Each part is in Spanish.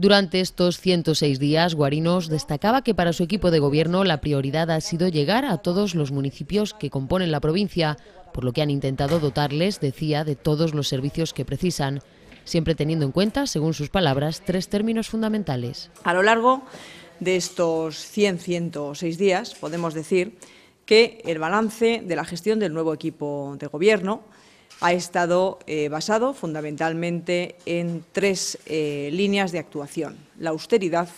Durante estos 106 días, Guarinos destacaba que para su equipo de gobierno la prioridad ha sido llegar a todos los municipios que componen la provincia, por lo que han intentado dotarles, decía, de todos los servicios que precisan, siempre teniendo en cuenta, según sus palabras, tres términos fundamentales. A lo largo de estos 100-106 días, podemos decir que el balance de la gestión del nuevo equipo de gobierno ha estado eh, basado fundamentalmente en tres eh, líneas de actuación, la austeridad,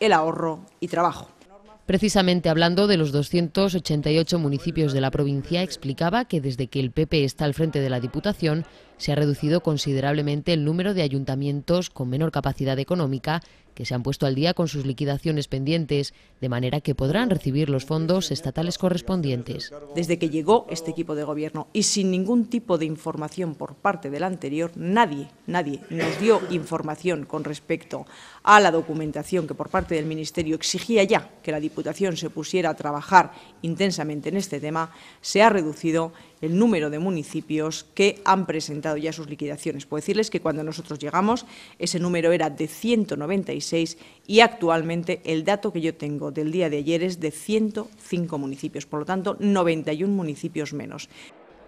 el ahorro y trabajo. Precisamente hablando de los 288 municipios de la provincia, explicaba que desde que el PP está al frente de la Diputación, se ha reducido considerablemente el número de ayuntamientos con menor capacidad económica que se han puesto al día con sus liquidaciones pendientes, de manera que podrán recibir los fondos estatales correspondientes. Desde que llegó este equipo de gobierno y sin ningún tipo de información por parte del anterior, nadie, nadie nos dio información con respecto a la documentación que por parte del Ministerio exigía ya que la Diputación se pusiera a trabajar intensamente en este tema, se ha reducido el número de municipios que han presentado ya sus liquidaciones. Puedo decirles que cuando nosotros llegamos ese número era de 196 y actualmente el dato que yo tengo del día de ayer es de 105 municipios, por lo tanto 91 municipios menos.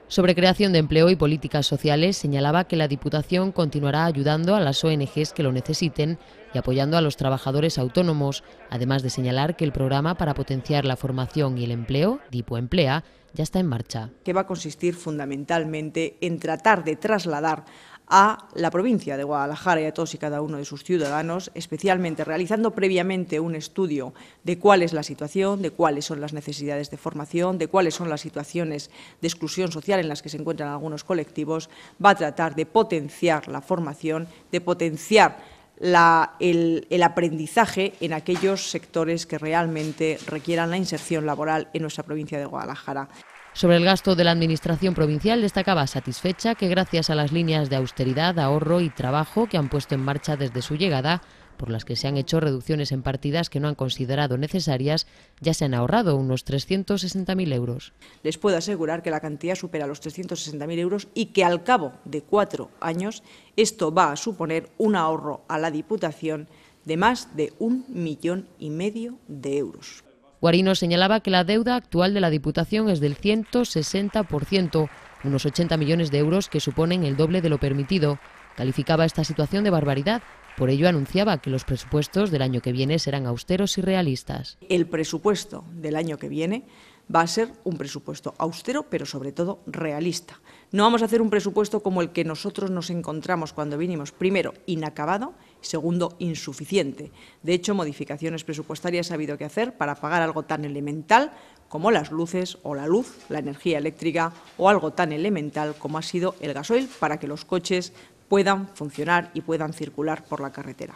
Sobre creación de empleo y políticas sociales, señalaba que la Diputación continuará ayudando a las ONGs que lo necesiten y apoyando a los trabajadores autónomos, además de señalar que el programa para potenciar la formación y el empleo, Dipo Emplea, ya está en marcha. Que va a consistir fundamentalmente en tratar de trasladar a la provincia de Guadalajara y a todos y cada uno de sus ciudadanos, especialmente realizando previamente un estudio de cuál es la situación, de cuáles son las necesidades de formación, de cuáles son las situaciones de exclusión social en las que se encuentran algunos colectivos, va a tratar de potenciar la formación, de potenciar el aprendizaje en aquellos sectores que realmente requieran la inserción laboral en nuestra provincia de Guadalajara. Sobre el gasto de la Administración provincial destacaba satisfecha que gracias a las líneas de austeridad, ahorro y trabajo que han puesto en marcha desde su llegada, por las que se han hecho reducciones en partidas que no han considerado necesarias, ya se han ahorrado unos 360.000 euros. Les puedo asegurar que la cantidad supera los 360.000 euros y que al cabo de cuatro años esto va a suponer un ahorro a la Diputación de más de un millón y medio de euros. Guarino señalaba que la deuda actual de la Diputación es del 160%, unos 80 millones de euros que suponen el doble de lo permitido. Calificaba esta situación de barbaridad por ello anunciaba que los presupuestos del año que viene serán austeros y realistas. El presupuesto del año que viene va a ser un presupuesto austero, pero sobre todo realista. No vamos a hacer un presupuesto como el que nosotros nos encontramos cuando vinimos, primero, inacabado, segundo, insuficiente. De hecho, modificaciones presupuestarias ha habido que hacer para pagar algo tan elemental como las luces o la luz, la energía eléctrica o algo tan elemental como ha sido el gasoil para que los coches puedan funcionar y puedan circular por la carretera.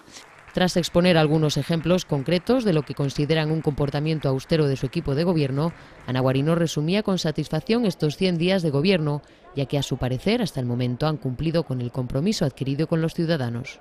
Tras exponer algunos ejemplos concretos de lo que consideran un comportamiento austero de su equipo de gobierno, Ana resumía con satisfacción estos 100 días de gobierno, ya que a su parecer hasta el momento han cumplido con el compromiso adquirido con los ciudadanos.